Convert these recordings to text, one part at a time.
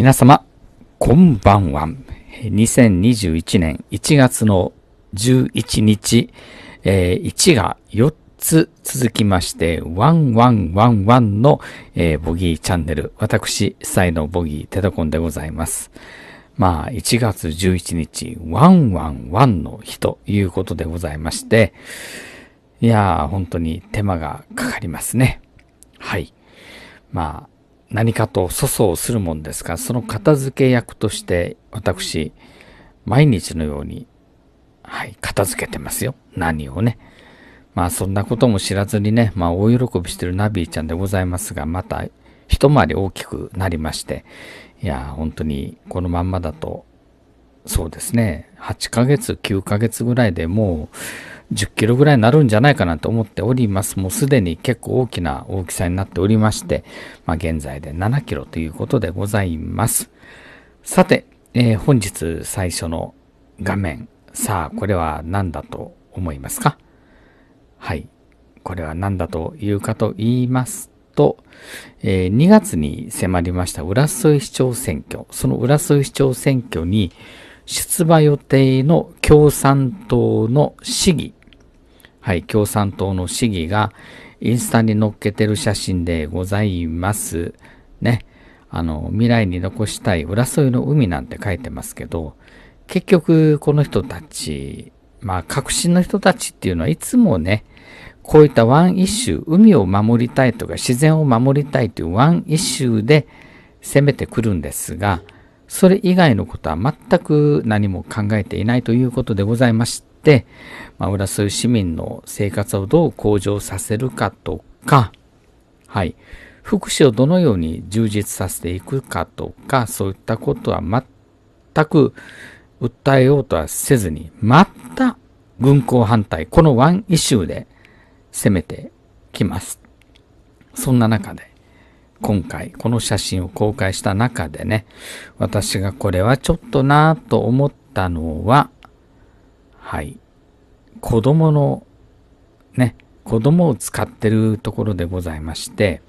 皆様、こんばんは。2021年1月の11日、えー、1が4つ続きまして、ワンワンワンの、えー、ボギーチャンネル。私、サイのボギーテトコンでございます。まあ、1月11日、ワワンンワンの日ということでございまして、いやー、本当に手間がかかりますね。はい。まあ、何かと粗相するもんですがその片付け役として私毎日のように、はい、片付けてますよ何をねまあそんなことも知らずにね、まあ大喜びしてるナビーちゃんでございますが、また一回り大きくなりまして、いや、本当にこのまんまだと、そうですね、8ヶ月、9ヶ月ぐらいでもう、10キロぐらいになるんじゃないかなと思っております。もうすでに結構大きな大きさになっておりまして、まあ、現在で7キロということでございます。さて、えー、本日最初の画面。さあ、これは何だと思いますかはい。これは何だというかと言いますと、えー、2月に迫りました浦添市長選挙、その浦添市長選挙に出馬予定の共産党の市議はい、共産党の市議がインスタに載っけてる写真でございます。ね。あの、未来に残したい浦添の海なんて書いてますけど、結局この人たち、まあ、革新の人たちっていうのはいつもね、こういったワンイッシュ、海を守りたいとか自然を守りたいというワンイッシュで攻めてくるんですが、それ以外のことは全く何も考えていないということでございました。、まあ、浦添市民の生活をどう向上させるかとか、はい、福祉をどのように充実させていくかとか、そういったことは全く訴えようとはせずに、また軍港反対、このワンイシューで攻めてきます。そんな中で、今回、この写真を公開した中でね、私がこれはちょっとなぁと思ったのは、はい。子供の、ね、子供を使ってるところでございまして、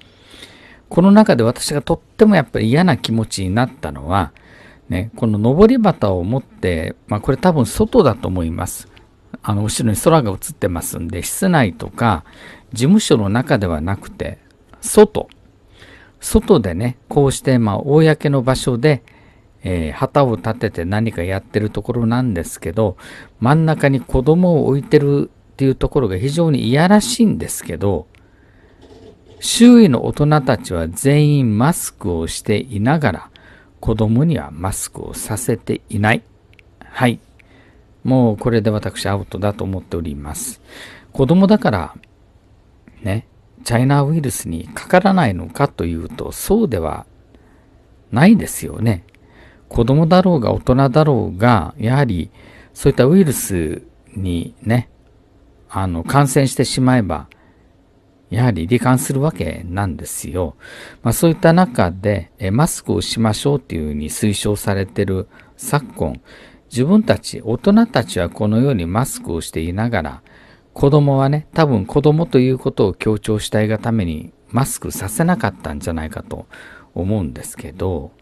この中で私がとってもやっぱり嫌な気持ちになったのは、ね、この上り旗を持って、まあこれ多分外だと思います。あの、後ろに空が映ってますんで、室内とか、事務所の中ではなくて、外。外でね、こうして、まあ、公の場所で、えー、旗を立てて何かやってるところなんですけど、真ん中に子供を置いてるっていうところが非常にいやらしいんですけど、周囲の大人たちは全員マスクをしていながら、子供にはマスクをさせていない。はい。もうこれで私アウトだと思っております。子供だから、ね、チャイナウイルスにかからないのかというと、そうではないですよね。子供だろうが大人だろうが、やはりそういったウイルスにね、あの、感染してしまえば、やはり罹患するわけなんですよ。まあ、そういった中で、えマスクをしましょうっていうふうに推奨されてる昨今、自分たち、大人たちはこのようにマスクをしていながら、子供はね、多分子供ということを強調したいがためにマスクさせなかったんじゃないかと思うんですけど、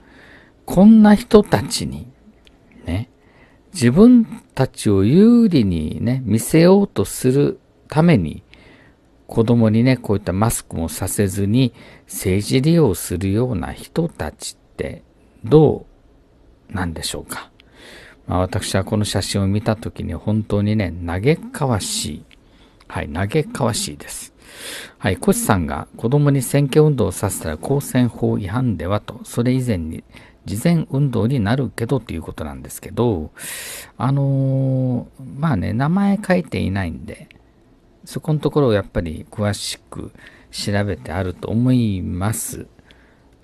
こんな人たちに、ね、自分たちを有利にね、見せようとするために、子供にね、こういったマスクもさせずに政治利用するような人たちってどうなんでしょうか。まあ、私はこの写真を見た時に本当にね、嘆かわしい。はい、嘆かわしいです。はい、コシさんが子供に選挙運動をさせたら公選法違反ではと、それ以前に事前運動になるけどっていうことなんですけど、あのまあね、名前書いていないんで、そこのところをやっぱり詳しく調べてあると思います。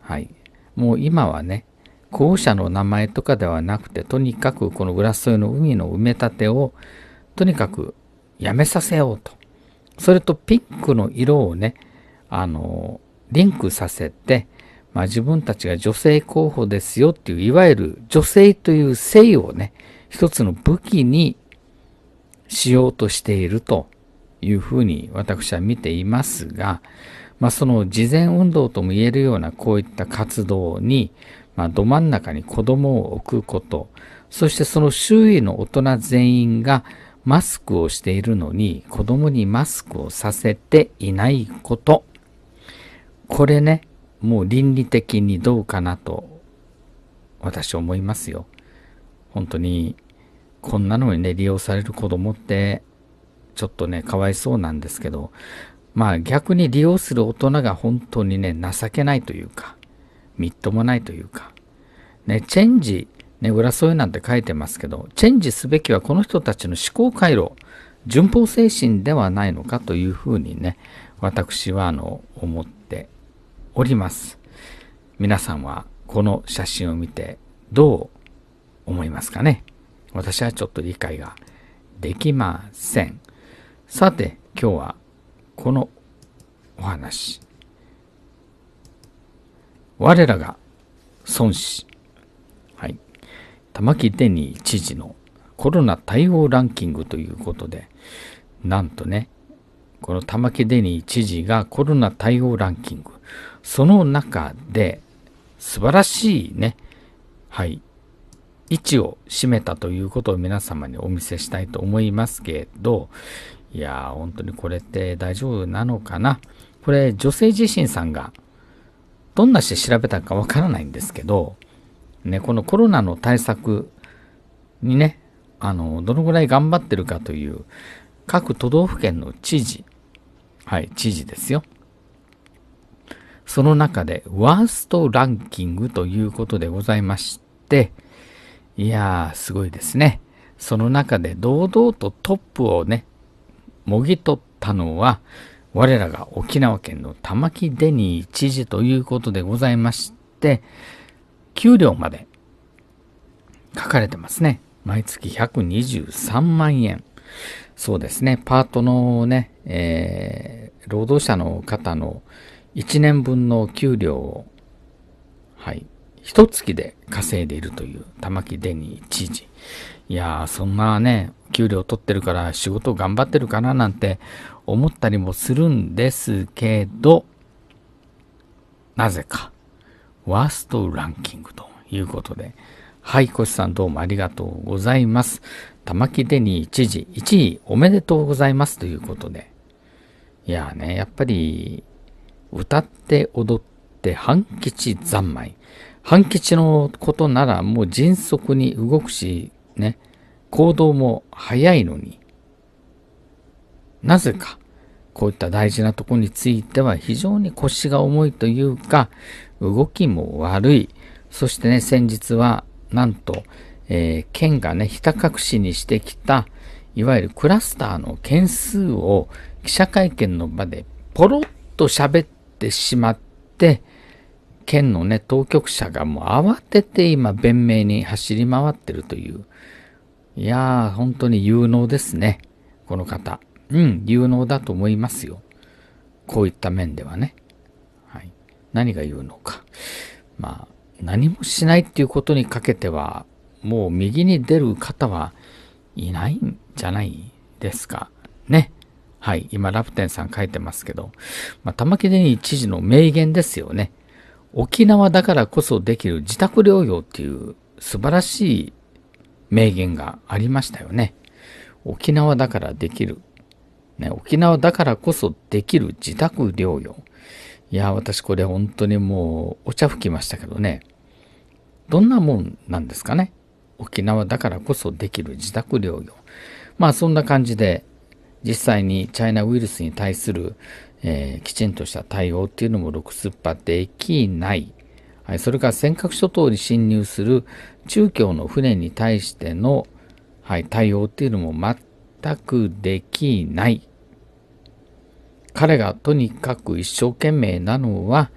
はい。もう今はね、候補者の名前とかではなくて、とにかくこの浦添の海の埋め立てを、とにかくやめさせようと。それとピンクの色をね、あの、リンクさせて、まあ、自分たちが女性候補ですよっていう、いわゆる女性という性をね、一つの武器にしようとしているというふうに私は見ていますが、まあ、その事前運動とも言えるようなこういった活動に、まあ、ど真ん中に子供を置くこと、そしてその周囲の大人全員がマスクをしているのに子供にマスクをさせていないこと。これね、もう倫理的にどうかなと私思いますよ。本当にこんなのにね利用される子供ってちょっとねかわいそうなんですけどまあ逆に利用する大人が本当にね情けないというかみっともないというかねチェンジね裏添えなんて書いてますけどチェンジすべきはこの人たちの思考回路順法精神ではないのかというふうにね私はあの思っております。皆さんはこの写真を見てどう思いますかね私はちょっと理解ができません。さて、今日はこのお話。我らが孫子。はい。玉城デニー知事のコロナ対応ランキングということで、なんとね、この玉城デニー知事がコロナ対応ランキング。その中で素晴らしいね、はい、位置を占めたということを皆様にお見せしたいと思いますけど、いやー、本当にこれって大丈夫なのかなこれ、女性自身さんが、どんなして調べたかわからないんですけど、ね、このコロナの対策にね、あの、どのぐらい頑張ってるかという、各都道府県の知事、はい、知事ですよ。その中でワーストランキングということでございまして、いやー、すごいですね。その中で堂々とトップをね、もぎ取ったのは、我らが沖縄県の玉城デニー知事ということでございまして、給料まで書かれてますね。毎月123万円。そうですね、パートのね、えー、労働者の方の、1年分の給料を、はい、一月で稼いでいるという玉城デニー知事。いやー、そんなね、給料取ってるから仕事頑張ってるかななんて思ったりもするんですけど、なぜか、ワーストランキングということで、はい、コシさんどうもありがとうございます。玉城デニー知事、1位おめでとうございますということで。いやーね、やっぱり歌って踊って半吉三昧。半吉のことならもう迅速に動くし、ね、行動も早いのに、なぜか、こういった大事なとこについては非常に腰が重いというか、動きも悪い。そしてね、先日は、なんと、えー、県がね、ひた隠しにしてきた、いわゆるクラスターの件数を記者会見の場でポロッと喋っってしまって、県のね、当局者がもう慌てて今、弁明に走り回ってるという。いやー、本当に有能ですね。この方。うん、有能だと思いますよ。こういった面ではね。はい。何が有能か。まあ、何もしないっていうことにかけては、もう右に出る方はいないんじゃないですか。ね。はい、今、ラプテンさん書いてますけど、まあ、玉城デニー知事の名言ですよね。沖縄だからこそできる自宅療養っていう素晴らしい名言がありましたよね。沖縄だからできる。ね、沖縄だからこそできる自宅療養。いや、私これ本当にもうお茶吹きましたけどね。どんなもんなんですかね。沖縄だからこそできる自宅療養。まあそんな感じで、実際にチャイナウイルスに対する、えー、きちんとした対応っていうのもろくすできない。はい、それから尖閣諸島に侵入する中共の船に対しての、はい、対応っていうのも全くできない。彼がとにかく一生懸命なのは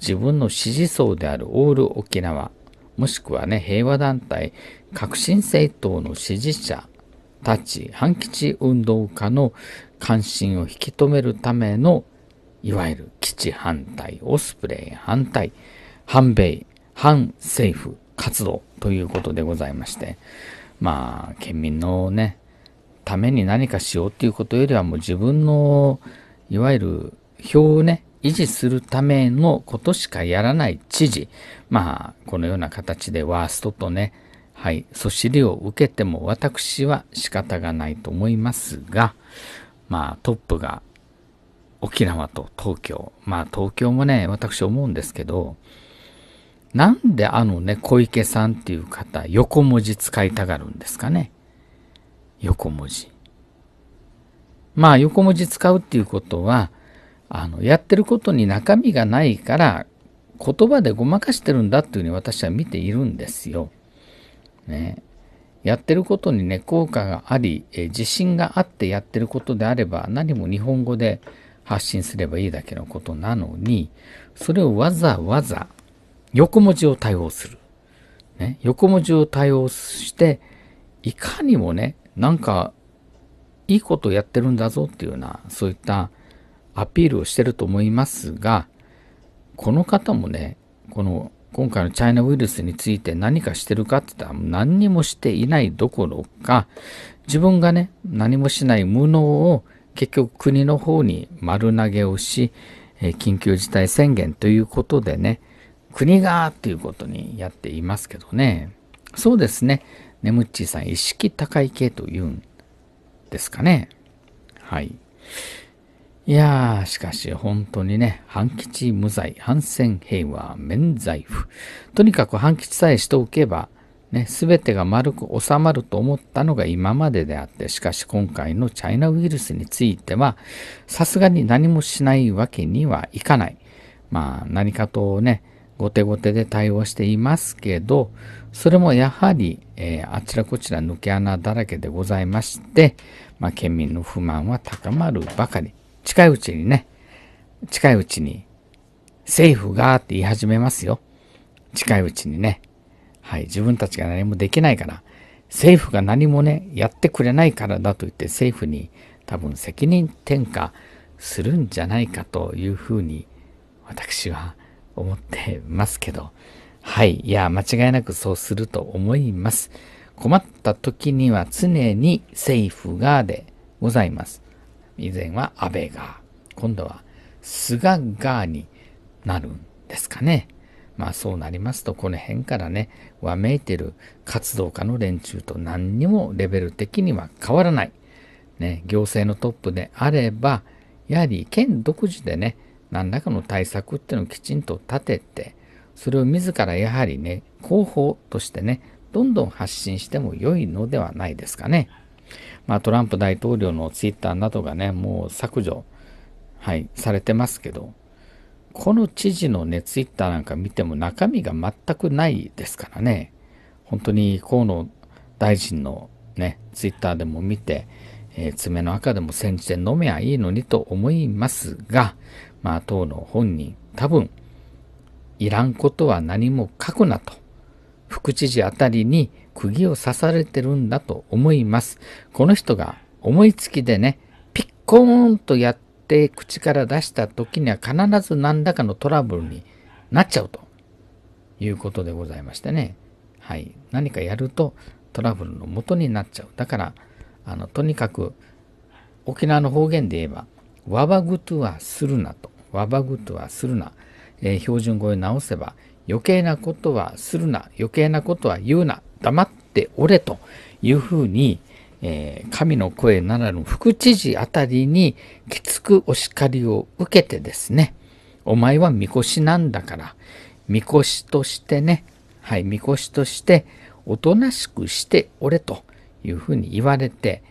自分の支持層であるオール沖縄もしくはね平和団体革新政党の支持者たち反基地運動家の関心を引き止めるためのいわゆる基地反対、オスプレイ反対、反米、反政府活動ということでございまして、まあ、県民のね、ために何かしようっていうことよりはもう自分の、いわゆる票をね、維持するためのことしかやらない知事。まあ、このような形でワーストとね、はい、そしりを受けても私は仕方がないと思いますが、まあトップが沖縄と東京。まあ東京もね、私思うんですけど、なんであのね、小池さんっていう方、横文字使いたがるんですかね。横文字。まあ横文字使うっていうことは、あの、やってることに中身がないから、言葉でごまかしてるんだっていうふうに私は見ているんですよ。ね、やってることにね効果があり、え自信があってやってることであれば何も日本語で発信すればいいだけのことなのにそれをわざわざ横文字を対応する、ね、横文字を対応していかにもねなんかいいことをやってるんだぞっていうようなそういったアピールをしてると思いますがこの方もねこの今回のチャイナウイルスについて何かしてるかって言ったら何にもしていないどころか自分がね何もしない無能を結局国の方に丸投げをし緊急事態宣言ということでね国がっていうことにやっていますけどねそうですねねむっちーさん意識高い系というんですかねはい。いやー、しかし本当にね、半吉無罪、反戦平和、免罪符。とにかく半吉さえしておけば、ね、すべてが丸く収まると思ったのが今までであって、しかし今回のチャイナウイルスについては、さすがに何もしないわけにはいかない。まあ、何かとね、後手後手で対応していますけど、それもやはり、えー、あちらこちら抜け穴だらけでございまして、まあ、県民の不満は高まるばかり。近いうちにね、近いうちに、政府がって言い始めますよ。近いうちにね。はい、自分たちが何もできないから、政府が何もね、やってくれないからだと言って政府に多分責任転嫁するんじゃないかというふうに私は思ってますけど、はい、いや、間違いなくそうすると思います。困った時には常に政府がでございます。以前は安倍が、今度は菅がになるんですかね。まあそうなりますと、この辺からね、わめいてる活動家の連中と何にもレベル的には変わらない。ね、行政のトップであれば、やはり県独自でね、何らかの対策っていうのをきちんと立てて、それを自らやはりね、広報としてね、どんどん発信しても良いのではないですかね。まあ、トランプ大統領のツイッターなどがね、もう削除、はい、されてますけど、この知事のね、ツイッターなんか見ても中身が全くないですからね、本当に河野大臣のね、ツイッターでも見て、えー、爪の赤でも煎じて飲めばいいのにと思いますが、まあ、当の本人、多分、いらんことは何も書くなと、副知事あたりに釘を刺されてるんだと思います。この人が思いつきでね、ピッコーンとやって口から出した時には必ず何らかのトラブルになっちゃうということでございましてね。はい。何かやるとトラブルの元になっちゃう。だから、あの、とにかく沖縄の方言で言えば、わばぐとはするなと。わばぐとはするな。えー、標準語を直せば、余計なことはするな。余計なことは言うな。黙っておれというふうに、えー、神の声ならぬ副知事あたりにきつくお叱りを受けてですね、お前はみこしなんだから、みこしとしてね、はい、みこしとしておとなしくしておれというふうに言われて、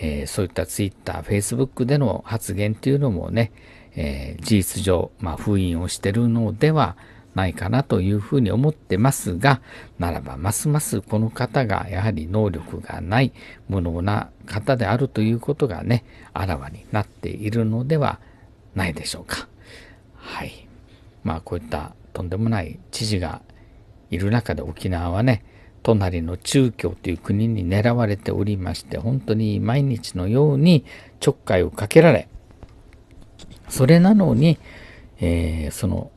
えー、そういったツイッター、フェイスブックでの発言というのもね、えー、事実上、まあ、封印をしてるのではないかなというふうに思ってますが、ならばますますこの方がやはり能力がない無能な方であるということがね、あらわになっているのではないでしょうか。はい。まあこういったとんでもない知事がいる中で沖縄はね、隣の中共という国に狙われておりまして、本当に毎日のようにちょっかいをかけられ、それなのに、えー、その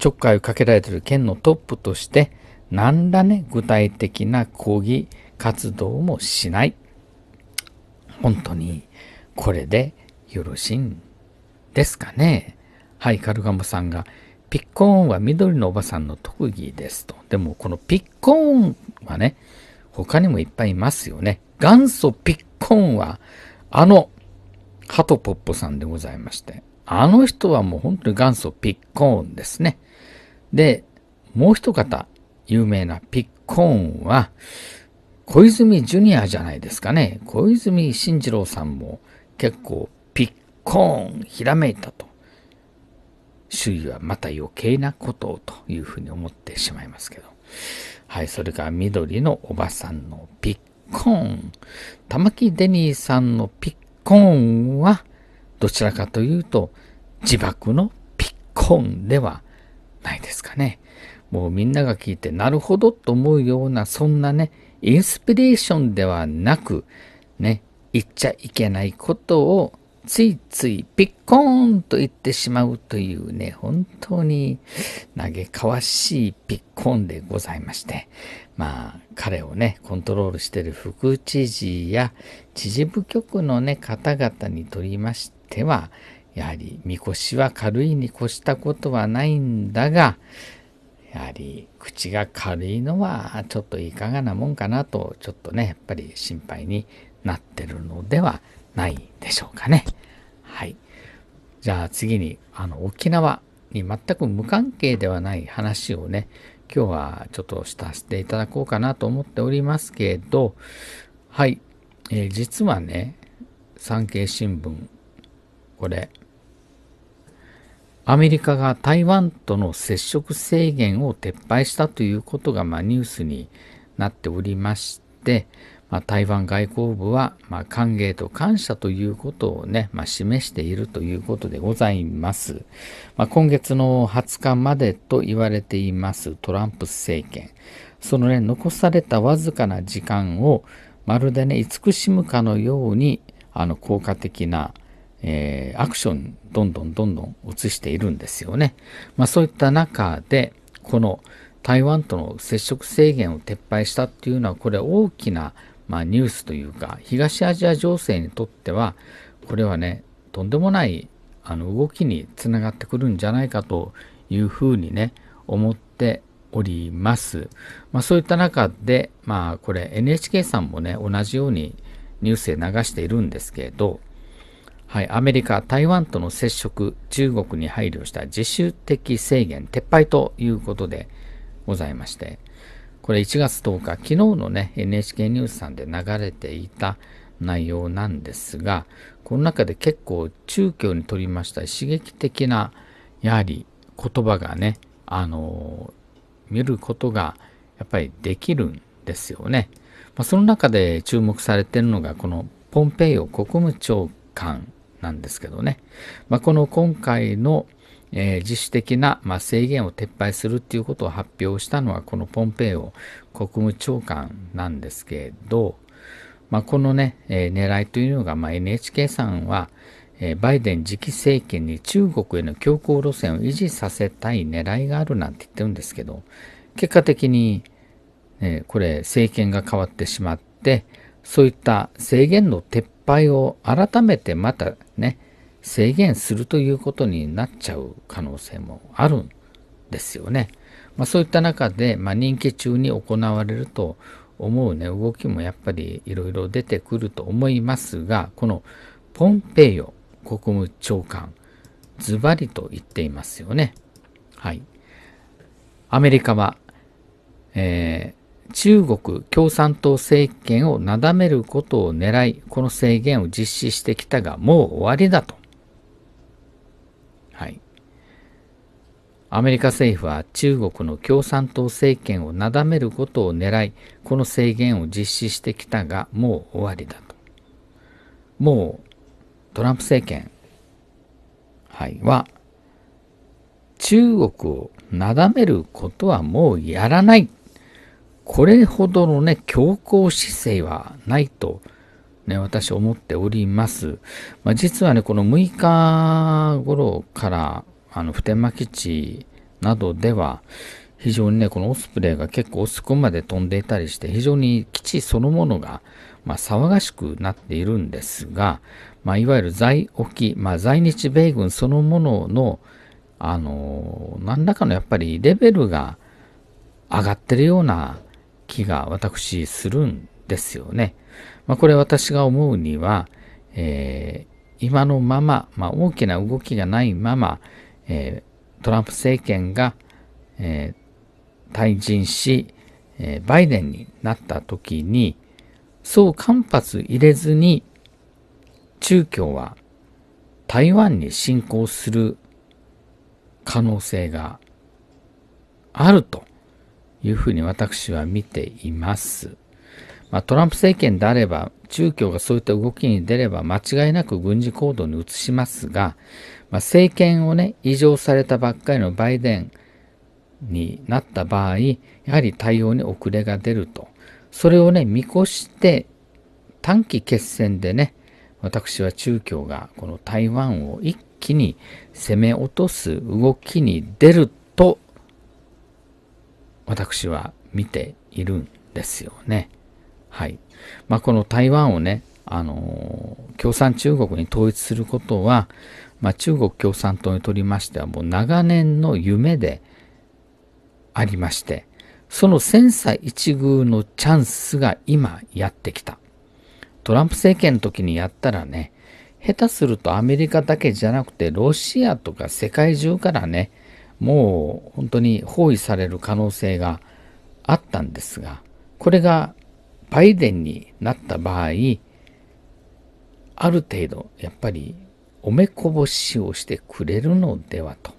ちょっかいをかけられている県のトップとして、何らね、具体的な抗議活動もしない。本当に、これでよろしいんですかね。はい、カルガモさんが、ピッコーンは緑のおばさんの特技ですと。でも、このピッコーンはね、他にもいっぱいいますよね。元祖ピッコーンは、あの、ハトポッポさんでございまして。あの人はもう本当に元祖ピッコーンですね。で、もう一方、有名なピッコーンは、小泉ジュニアじゃないですかね。小泉進次郎さんも結構ピッコーン、ひらめいたと。周囲はまた余計なことをというふうに思ってしまいますけど。はい、それから緑のおばさんのピッコーン。玉木デニーさんのピッコーンは、どちらかというと、自爆のピッコーンではないですかね。もうみんなが聞いてなるほどと思うようなそんなね、インスピレーションではなく、ね、言っちゃいけないことをついついピッコーンと言ってしまうというね、本当に嘆かわしいピッコーンでございまして、まあ彼をね、コントロールしている副知事や知事部局のね、方々にとりましては、やはりみこしは軽いに越したことはないんだがやはり口が軽いのはちょっといかがなもんかなとちょっとねやっぱり心配になってるのではないでしょうかね。はい。じゃあ次にあの沖縄に全く無関係ではない話をね今日はちょっとしたしていただこうかなと思っておりますけどはい、えー、実はね産経新聞これアメリカが台湾との接触制限を撤廃したということが、まニュースになっておりまして、ま台湾外交部は、ま歓迎と感謝ということをね、まあ、示しているということでございます。まあ、今月の20日までと言われていますトランプ政権。そのね、残されたわずかな時間をまるでね、慈しむかのように、あの、効果的なえー、アクションどんどんどんどん移しているんですよね。まあそういった中で、この台湾との接触制限を撤廃したっていうのは、これ大きな、まあ、ニュースというか、東アジア情勢にとっては、これはね、とんでもないあの動きにつながってくるんじゃないかというふうにね、思っております。まあ、そういった中で、まあこれ NHK さんもね、同じようにニュースで流しているんですけれど、はい、アメリカ、台湾との接触、中国に配慮した自主的制限撤廃ということでございまして、これ1月10日、昨日のね、NHK ニュースさんで流れていた内容なんですが、この中で結構中共にとりました刺激的な、やはり言葉がね、あの、見ることがやっぱりできるんですよね。まあ、その中で注目されてるのが、このポンペイオ国務長官なんですけどね。まあ、この今回の、えー、自主的な、まあ、制限を撤廃するっていうことを発表したのはこのポンペイオ国務長官なんですけど、まあ、このね、えー、狙いというのが、まあ、NHK さんは、えー、バイデン次期政権に中国への強硬路線を維持させたい狙いがあるなんて言ってるんですけど、結果的に、えー、これ政権が変わってしまって、そういった制限の撤廃を改めてまたね、制限するということになっちゃう可能性もあるんですよね。まあ、そういった中で、まあ、任期中に行われると思うね、動きもやっぱりいろいろ出てくると思いますが、このポンペイオ国務長官、ズバリと言っていますよね。はい。アメリカは、えー中国共産党政権をなだめることを狙い、この制限を実施してきたが、もう終わりだと。はい。アメリカ政府は中国の共産党政権をなだめることを狙い、この制限を実施してきたが、もう終わりだと。もう、トランプ政権、はい、は、中国をなだめることはもうやらないこれほどのね、強硬姿勢はないと、ね、私思っております。まあ、実はね、この6日頃から、あの、普天間基地などでは、非常にね、このオスプレイが結構そこまで飛んでいたりして、非常に基地そのものが、まあ、騒がしくなっているんですが、まあ、いわゆる在沖、まあ、在日米軍そのものの、あの何らかのやっぱりレベルが上がってるような気が私するんですよね。まあ、これ私が思うには、えー、今のまま、まあ、大きな動きがないまま、えー、トランプ政権が、えー、退陣し、えバイデンになった時に、そう間髪入れずに、中共は台湾に侵攻する可能性があるというふうに私は見ています。まあ、トランプ政権であれば、中共がそういった動きに出れば間違いなく軍事行動に移しますが、まあ、政権をね、異常されたばっかりのバイデンになった場合、やはり対応に遅れが出ると。それをね、見越して短期決戦でね、私は中共がこの台湾を一気に攻め落とす動きに出ると私は見ているんですよね。はい。まあ、この台湾をね、あの共産中国に統一することは、まあ、中国共産党にとりましてはもう長年の夢でありまして、その千歳一遇のチャンスが今やってきた。トランプ政権の時にやったらね、下手するとアメリカだけじゃなくてロシアとか世界中からね、もう本当に包囲される可能性があったんですが、これがバイデンになった場合、ある程度、やっぱり、おめこぼしをしてくれるのではと。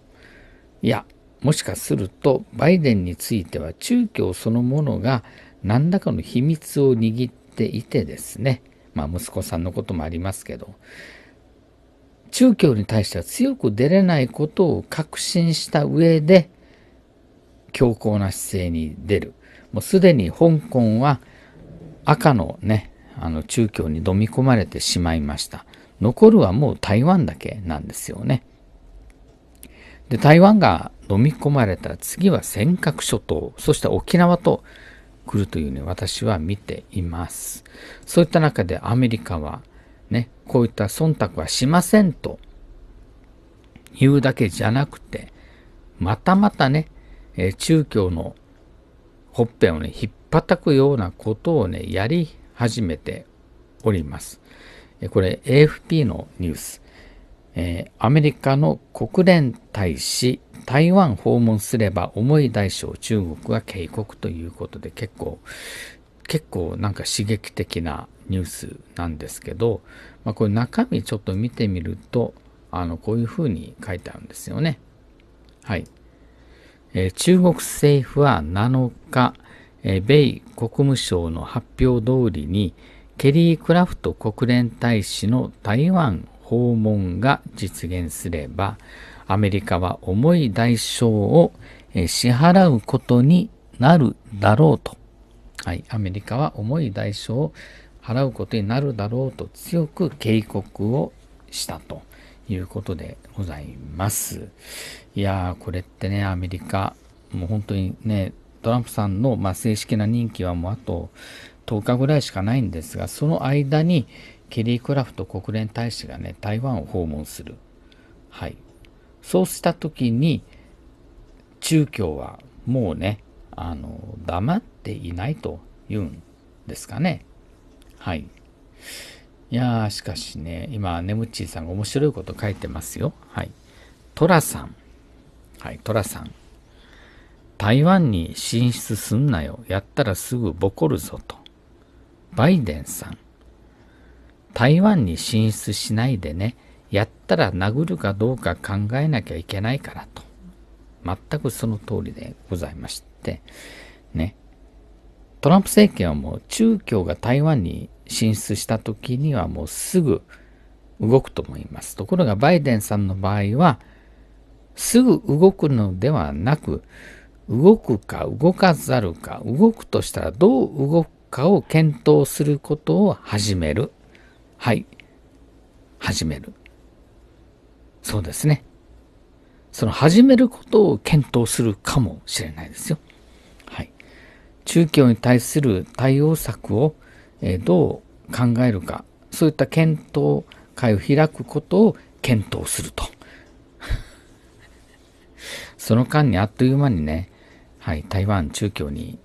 いや、もしかすると、バイデンについては中共そのものが何らかの秘密を握っていてですね、まあ息子さんのこともありますけど、中共に対しては強く出れないことを確信した上で、強硬な姿勢に出る。もうすでに香港は赤のね、あの中共に飲み込まれてしまいました。残るはもう台湾だけなんですよね。で、台湾が飲み込まれたら次は尖閣諸島、そして沖縄と来るというね、私は見ています。そういった中でアメリカはね、こういった忖度はしませんと言うだけじゃなくて、またまたね、え中共のほっぺをね、ひっぱたくようなことをね、やり始めております。これ AFP のニュース。えー、アメリカの国連大使台湾訪問すれば重い代償中国が警告ということで結構結構なんか刺激的なニュースなんですけど、まあ、これ中身ちょっと見てみると、あの、こういうふうに書いてあるんですよね。はい。えー、中国政府は7日、えー、米国務省の発表通りに、ケリー・クラフト国連大使の台湾訪問が実現すれば、アメリカは重い代償を支払うことになるだろうと。はい、アメリカは重い代償を払うことになるだろうと強く警告をしたということでございます。いやー、これってね、アメリカ、もう本当にね、トランプさんの、まあ、正式な任期はもうあと10日ぐらいしかないんですが、その間にケリー・クラフト国連大使がね、台湾を訪問する。はい。そうした時に、中共はもうね、あの、黙っていないというんですかね。はい。いやー、しかしね、今、ネムッチーさんが面白いこと書いてますよ。はい。トラさん。はい、トラさん。台湾に進出すんなよ。やったらすぐボコるぞと。バイデンさん。台湾に進出しないでね。やったら殴るかどうか考えなきゃいけないからと。全くその通りでございまして。ね。トランプ政権はもう中共が台湾に進出した時にはもうすぐ動くと思います。ところがバイデンさんの場合はすぐ動くのではなく動くか動かざるか動くとしたらどう動くかを検討することを始める。はい。始める。そうですね。その始めることを検討するかもしれないですよ。宗教に対する対応策をどう考えるかそういった検討会を開くことを検討すると その間にあっという間にね、はい、台湾中共に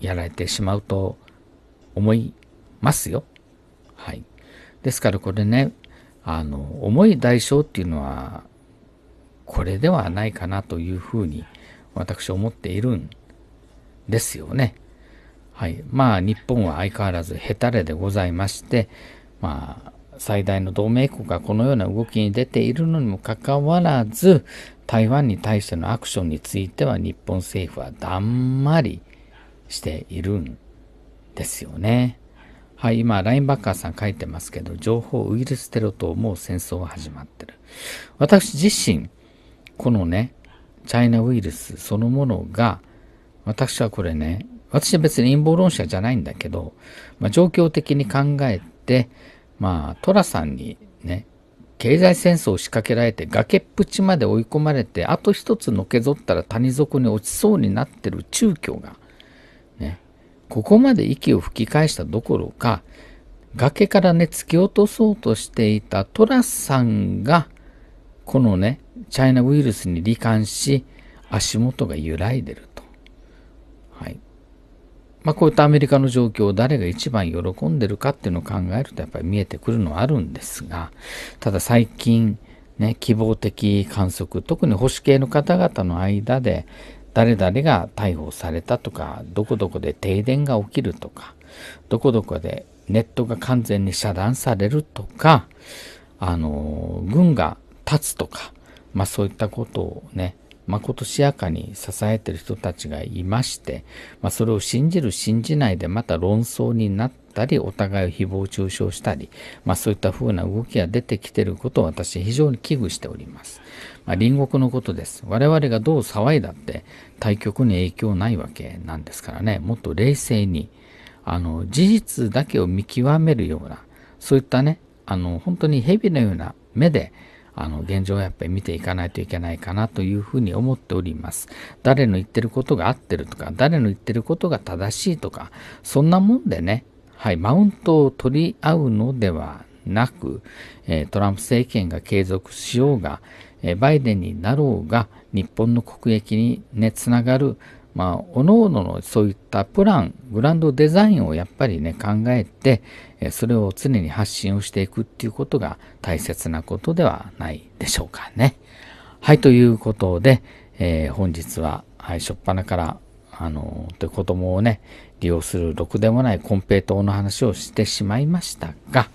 やられてしまうと思いますよ。はい、ですからこれねあの重い代償っていうのはこれではないかなというふうに私思っているんですよね。はい。まあ、日本は相変わらずヘタレでございまして、まあ、最大の同盟国がこのような動きに出ているのにもかかわらず、台湾に対してのアクションについては日本政府はだんまりしているんですよね。はい、今、ラインバッカーさん書いてますけど、情報ウイルステロともう戦争が始まってる。私自身、このね、チャイナウイルスそのものが、私はこれね、私は別に陰謀論者じゃないんだけど、まあ、状況的に考えて、まあ、トラさんにね、経済戦争を仕掛けられて崖っぷちまで追い込まれて、あと一つのけぞったら谷底に落ちそうになってる中共が、ね、ここまで息を吹き返したどころか、崖からね、突き落とそうとしていたトラさんが、このね、チャイナウイルスに罹患し、足元が揺らいでる。まあ、こういったアメリカの状況を誰が一番喜んでるかっていうのを考えるとやっぱり見えてくるのはあるんですがただ最近ね希望的観測特に保守系の方々の間で誰々が逮捕されたとかどこどこで停電が起きるとかどこどこでネットが完全に遮断されるとかあの軍が立つとか、まあ、そういったことをねまことしやかに支えてる人たちがいまして、まあ、それを信じる信じないでまた論争になったりお互いを誹謗中傷したり、まあ、そういった風な動きが出てきてることを私非常に危惧しております、まあ、隣国のことです我々がどう騒いだって対局に影響ないわけなんですからねもっと冷静にあの事実だけを見極めるようなそういったねあの本当に蛇のような目であの現状をやっぱり見ていかないといけないかなというふうに思っております。誰の言ってることが合ってるとか誰の言ってることが正しいとかそんなもんでね、はい、マウントを取り合うのではなく、えトランプ政権が継続しようが、えバイデンになろうが日本の国益に、ね、つながるまあ、おのおののそういったプラン、ブランドデザインをやっぱりね、考えて、それを常に発信をしていくっていうことが大切なことではないでしょうかね。はい、ということで、えー、本日は、はい、しょっぱなから、あの、と子供をね、利用するろくでもないコンペイトーの話をしてしまいましたが、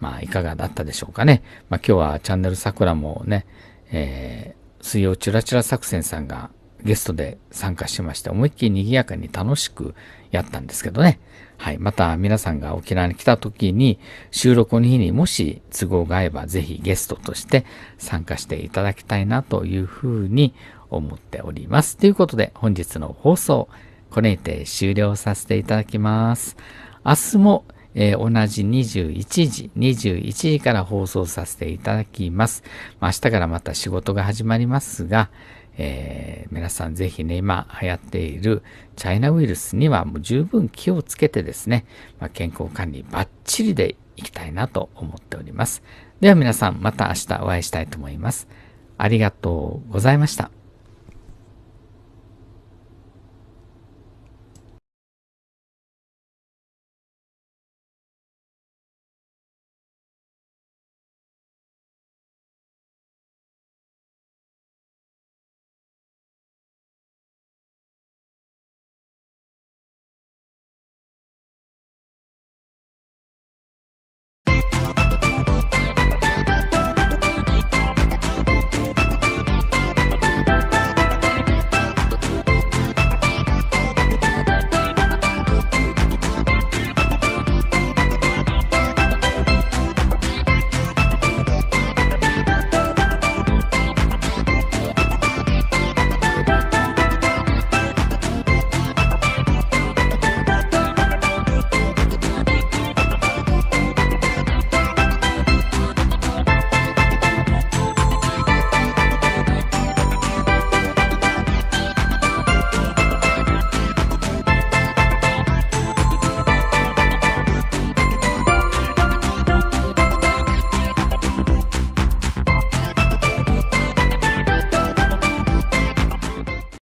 まあ、いかがだったでしょうかね。まあ、今日はチャンネル桜もね、えー、水曜チュラチュラ作戦さんがゲストで参加しまして、思いっきり賑やかに楽しくやったんですけどね。はい。また皆さんが沖縄に来た時に、収録の日にもし都合が合えば、ぜひゲストとして参加していただきたいなというふうに思っております。ということで、本日の放送、これにて終了させていただきます。明日も、えー、同じ21時、21時から放送させていただきます。まあ、明日からまた仕事が始まりますが、えー、皆さんぜひね、今流行っているチャイナウイルスにはもう十分気をつけてですね、まあ、健康管理バッチリでいきたいなと思っております。では皆さんまた明日お会いしたいと思います。ありがとうございました。